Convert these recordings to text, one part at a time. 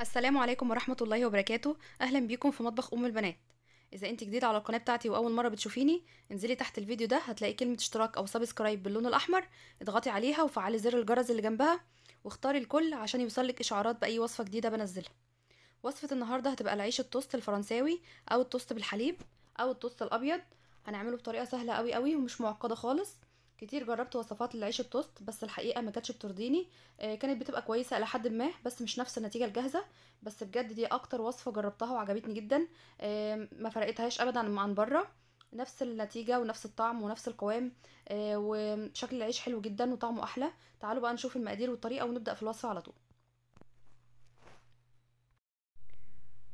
السلام عليكم ورحمة الله وبركاته أهلا بيكم في مطبخ أم البنات إذا أنت جديد على القناة بتاعتي وأول مرة بتشوفيني انزلي تحت الفيديو ده هتلاقي كلمة اشتراك أو سبسكرايب باللون الأحمر اضغطي عليها وفعلي زر الجرس اللي جنبها واختاري الكل عشان يوصلك إشعارات بأي وصفة جديدة بنزلها وصفة النهاردة هتبقى العيش التوست الفرنساوي أو التوست بالحليب أو التوست الأبيض هنعمله بطريقة سهلة أوي أوي ومش معقدة خالص كتير جربت وصفات للعيش التوست بس الحقيقه ما كانتش بترضيني آه، كانت بتبقى كويسه الى حد ما بس مش نفس النتيجه الجاهزه بس بجد دي اكتر وصفه جربتها وعجبتني جدا ما فرقتهاش ابدا عن بره نفس النتيجه ونفس الطعم ونفس القوام آه، وشكل العيش حلو جدا وطعمه احلى تعالوا بقى نشوف المقادير والطريقه ونبدا في الوصفه على طول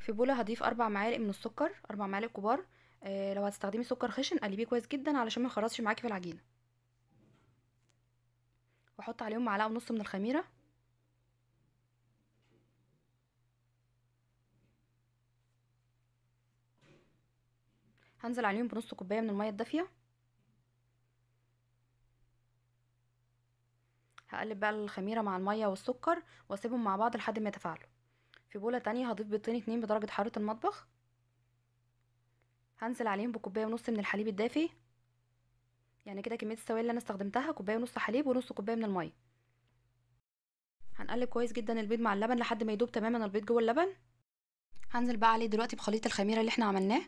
في بوله هضيف اربع معالق من السكر اربع معالق كبار آه، لو هتستخدمي سكر خشن قلبيه كويس جدا علشان ما يخرطش معاكي في العجينه واحط عليهم معلقه ونص من الخميره هنزل عليهم بنص كوبايه من الميه الدافيه هقلب بقى الخميره مع الميه والسكر واسيبهم مع بعض لحد ما يتفاعلوا في بوله تانية هضيف بيضتين اتنين بدرجه حراره المطبخ هنزل عليهم بكوبايه ونص من الحليب الدافي يعني كده كميه السوائل اللي انا استخدمتها كوبايه ونص حليب ونص كوبايه من الميه هنقلب كويس جدا البيض مع اللبن لحد ما يدوب تماما البيض جوه اللبن هنزل بقى عليه دلوقتي بخليط الخميره اللي احنا عملناه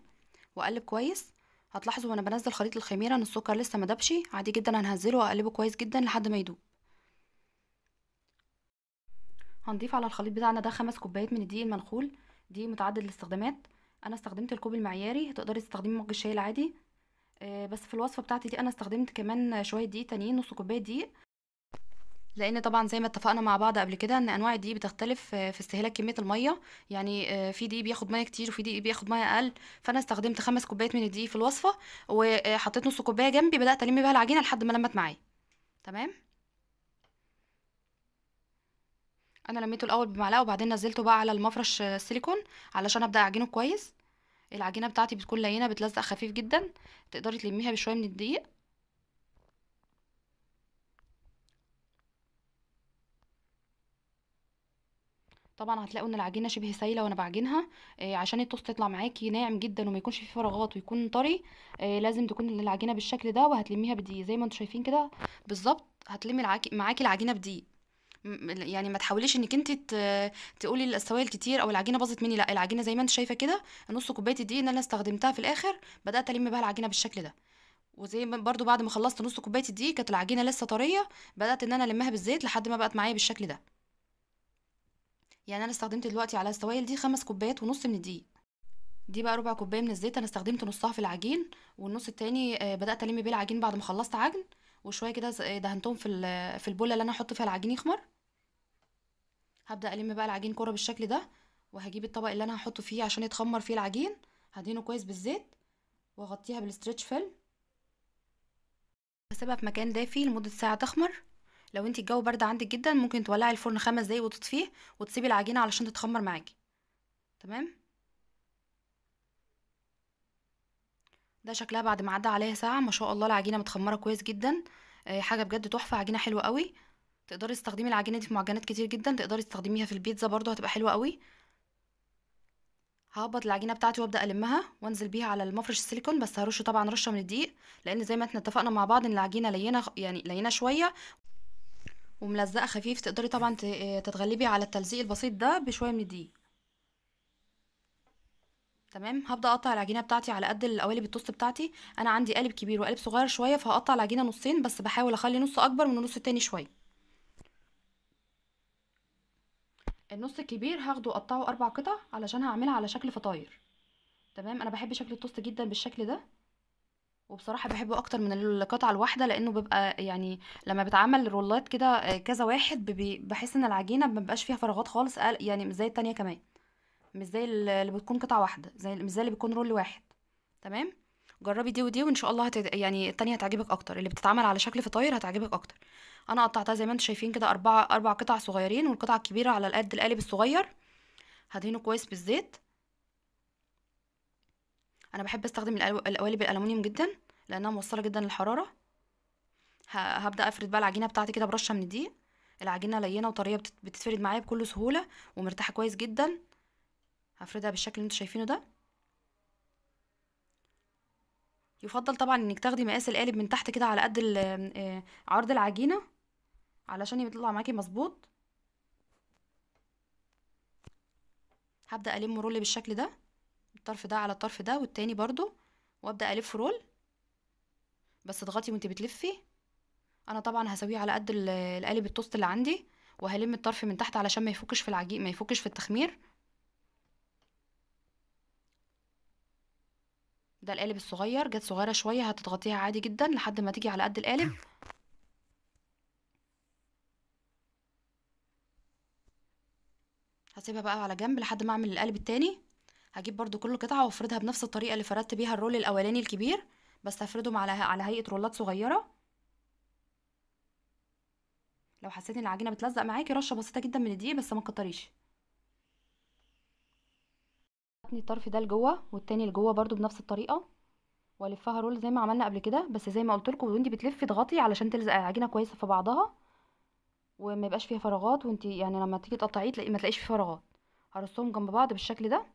واقلب كويس هتلاحظوا وانا بنزل خليط الخميره ان السكر لسه ما دبش عادي جدا هنهزله واقلبه كويس جدا لحد ما يدوب هنضيف على الخليط بتاعنا ده خمس كوبايات من الدقيق المنخول دي متعدد الاستخدامات انا استخدمت الكوب المعياري تقدري تستخدمي مج الشاي العادي آه، بس في الوصفه بتاعتي دي انا استخدمت كمان شويه دقيق تانيين نص كوبايه دقيق لان طبعا زي ما اتفقنا مع بعض قبل كده ان انواع الدقيق بتختلف آه، في استهلاك كميه الميه يعني آه، في دقيق بياخد ميه كتير وفي دقيق بياخد ميه اقل فانا استخدمت خمس كوبايات من الدقيق في الوصفه وحطيت نص كوبايه جنبي بدات الم بيها العجينه لحد ما لمت معايا تمام انا لميته الاول بمعلقه وبعدين نزلته بقى على المفرش السيليكون علشان ابدا اعجنه كويس العجينه بتاعتي بتكون لينه بتلزق خفيف جدا تقدري تلميها بشويه من الدقيق طبعا هتلاقوا ان العجينه شبه سايله وانا بعجنها إيه عشان التوست يطلع معاكي ناعم جدا وما يكونش فيه فراغات ويكون طري إيه لازم تكون العجينه بالشكل ده وهتلميها بدقيق زي ما انتم شايفين كده بالظبط هتلمي معاكي العجينه بدقيق يعني ما تحاوليش انك انت تقولي السوائل كتير او العجينه باظت مني لا العجينه زي ما انت شايفه كده نص كوبايه الدقيق اللي انا استخدمتها في الاخر بدات الم بيها العجينه بالشكل ده وزي ما برضو بعد ما خلصت نص كوبايه الدقيق كانت العجينه لسه طريه بدات ان انا المها بالزيت لحد ما بقت معايا بالشكل ده يعني انا استخدمت دلوقتي على السوائل دي خمس كوبايات ونص من الدقيق دي بقى ربع كوبايه من الزيت انا استخدمت نصها في العجين والنص التاني آه، بدات الم بيه العجين بعد ما خلصت عجن وشويه كده دهنتهم في في البوله اللي انا هحط فيها العجين يخمر هبدأ ألم بقى العجين كوره بالشكل ده وهجيب الطبق اللي أنا هحطه فيه عشان يتخمر فيه العجين هدينه كويس بالزيت واغطيها بالستريتش فيلم هسيبها في مكان دافي لمدة ساعة تخمر لو انتي الجو برد عندك جدا ممكن تولعي الفرن خمس دقايق وتطفيه وتسيبي العجينة علشان تتخمر معاكي تمام ده شكلها بعد ما عدى عليها ساعة ما شاء الله العجينة متخمرة كويس جدا آه، حاجة بجد تحفة عجينة حلوة قوي تقدري تستخدمي العجينه دي في معجنات كتير جدا تقدري تستخدميها في البيتزا برضو هتبقى حلوه قوي ههبط العجينه بتاعتي وابدا المها وانزل بيها على المفرش السيليكون بس هرشه طبعا رشه من الدقيق لان زي ما احنا اتفقنا مع بعض ان العجينه لينه يعني لينه شويه وملزقه خفيف تقدري طبعا آه، تتغلبي على التلزيق البسيط ده بشويه من الدقيق تمام هبدا اقطع العجينه بتاعتي على قد القوالب التوست بتاعتي انا عندي قالب كبير وقالب صغير شويه فهقطع العجينه نصين بس بحاول اخلي نص اكبر من النص التاني شويه النص الكبير هاخده اقطعه اربع قطع علشان هعملها على شكل فطاير تمام انا بحب شكل التوست جدا بالشكل ده وبصراحه بحبه اكتر من القطعه الواحده لانه بيبقى يعني لما بتعمل رولات كده آه، كذا واحد بحس ان العجينه ما بيبقاش فيها فراغات خالص يعني مش زي التانية كمان مش زي اللي بتكون قطعه واحده زي مش زي اللي بيكون رول واحد تمام جربي دي ودي وان شاء الله هت... يعني التانية هتعجبك اكتر اللي بتتعمل على شكل فطاير هتعجبك اكتر انا قطعتها زي ما انتم شايفين كده اربعة اربع قطع صغيرين والقطعة الكبيرة على قد القالب الصغير هدهنه كويس بالزيت انا بحب استخدم القوالب الالومنيوم جدا لانها موصله جدا للحراره هبدا افرد بقى العجينه بتاعتي كده برشه من الدقيق العجينه لينه وطريه بتتفرد معايا بكل سهوله ومرتاحه كويس جدا هفردها بالشكل اللي انتوا شايفينه ده يفضل طبعا انك تاخدي مقاس القالب من تحت كده على قد آه، عرض العجينه علشان يطلع معاكي مظبوط هبدا الم رول بالشكل ده الطرف ده على الطرف ده والتاني برضو وابدا الف رول بس اضغطي وانت بتلفي انا طبعا هسويه على قد القالب التوست اللي عندي وهلم الطرف من تحت علشان ما يفكش في العجين ما يفكش في التخمير ده القالب الصغير جت صغيرة شوية هتضغطيها عادي جدا لحد ما تيجي على قد القالب هسيبها بقى على جنب لحد ما اعمل القالب التاني هجيب برضو كل قطعة وافردها بنفس الطريقة اللي فردت بيها الرول الاولاني الكبير بس هفردهم على على هيئة رولات صغيرة لو حسيت ان العجينة بتلزق معاكي رشة بسيطة جدا من الدقيق بس ما تكتريش هتني الطرف ده لجوه والتاني لجوه برضو بنفس الطريقه والفها رول زي ما عملنا قبل كده بس زي ما قلت لكم وانت بتلفي اضغطي علشان تلزق العجينه كويسه في بعضها وما يبقاش فيها فراغات وانت يعني لما تيجي تقطعيه تلاقي ما تلاقيش فيه فراغات هرصهم جنب بعض بالشكل ده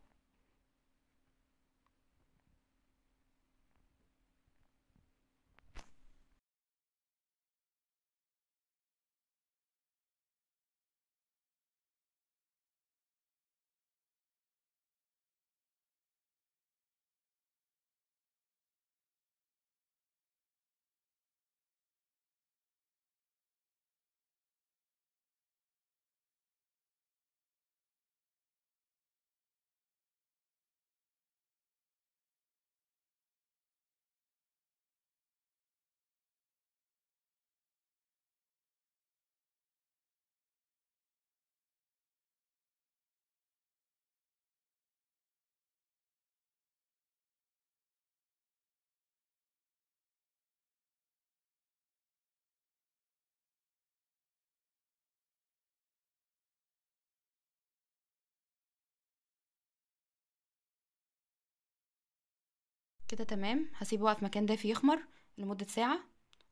كده تمام هسيبه واقف في مكان دافي يخمر لمدة ساعة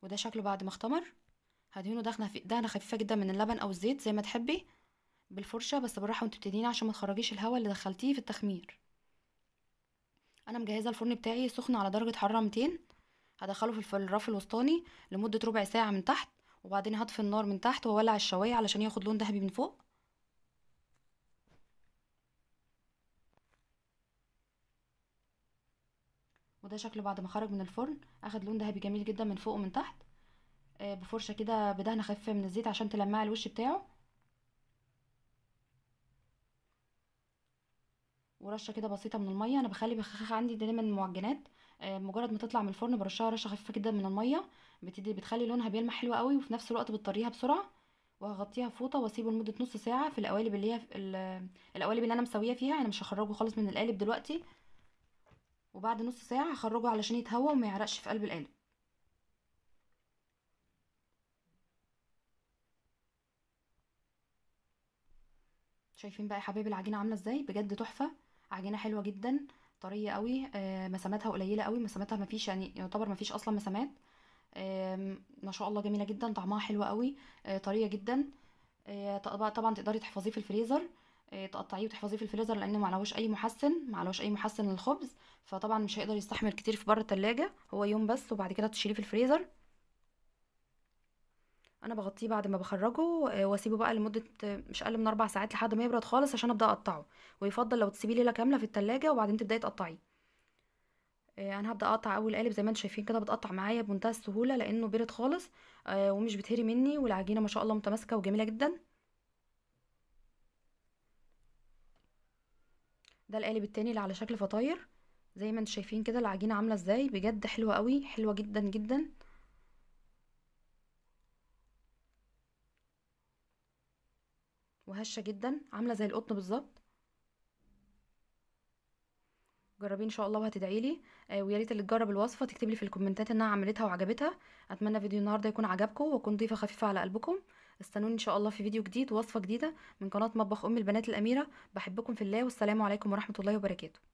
وده شكله بعد ما اختمر هدهنه دهنة دهنة خفيفة جدا من اللبن أو الزيت زي ما تحبي بالفرشة بس بالراحة وانت بتدهنيه عشان ما تخرجيش الهواء اللي دخلتيه في التخمير أنا مجهزة الفرن بتاعي سخن على درجة حرارة 200 هدخله في الرف الوسطاني لمدة ربع ساعة من تحت وبعدين هطفي النار من تحت واولع الشواية علشان ياخد لون دهبي من فوق ده شكله بعد ما خرج من الفرن اخد لون ذهبي جميل جدا من فوق ومن تحت آه، بفرشه كده بدهنه خفيفه من الزيت عشان تلمع الوش بتاعه ورشه كده بسيطه من الميه انا بخلي بخاخه عندي دايما المعجنات آه، مجرد ما تطلع من الفرن برشها رشه خفيفه جدا من الميه بتدي بتخلي لونها بيلمع حلو قوي وفي نفس الوقت بتطريها بسرعه وهغطيها فوطه واسيبه لمده نص ساعه في القوالب اللي هي القوالب اللي انا مسويه فيها انا مش هخرجه خالص من القالب دلوقتي وبعد نص ساعة هخرجه علشان يتهوى وما يعرقش في قلب القالب شايفين بقى يا حبايبي العجينة عاملة ازاي بجد تحفة عجينة حلوة جدا طرية قوي آه، مساماتها قليلة قوي مساماتها مفيش يعني يعتبر مفيش اصلا مسامات ما شاء الله جميلة جدا طعمها حلو قوي آه، طرية جدا آه، طبعا تقدري تحفظيه في الفريزر آه، تقطعيه وتحفظيه في الفريزر لان معلهوش اي محسن معلهوش اي محسن للخبز فطبعا مش هيقدر يستحمل كتير في بره التلاجة هو يوم بس وبعد كده تشيليه في الفريزر انا بغطيه بعد ما بخرجه آه، واسيبه بقى لمده مش اقل من اربع ساعات لحد ما يبرد خالص عشان ابدا اقطعه ويفضل لو تسيبيه ليله كامله في التلاجة وبعدين تبداي تقطعيه آه، انا هبدا اقطع اول قالب زي ما انتم شايفين كده بتقطع معايا بمنتهى السهوله لانه بيرد خالص ومش بتهري مني والعجينه ما شاء الله متماسكه وجميله جدا ده القالب التاني اللي على شكل فطاير زي ما انتوا شايفين كده العجينه عامله ازاي بجد حلوه قوي حلوه جدا جدا وهشه جدا عامله زي القطن بالظبط جربيه ان شاء الله وهتدعي لي آه ويا ريت اللي تجرب الوصفه تكتب لي في الكومنتات انها عملتها وعجبتها اتمنى فيديو النهارده يكون عجبكم واكون ضيفه خفيفه على قلبكم استنوني ان شاء الله في فيديو جديد وصفه جديده من قناه مطبخ ام البنات الاميره بحبكم في الله والسلام عليكم ورحمه الله وبركاته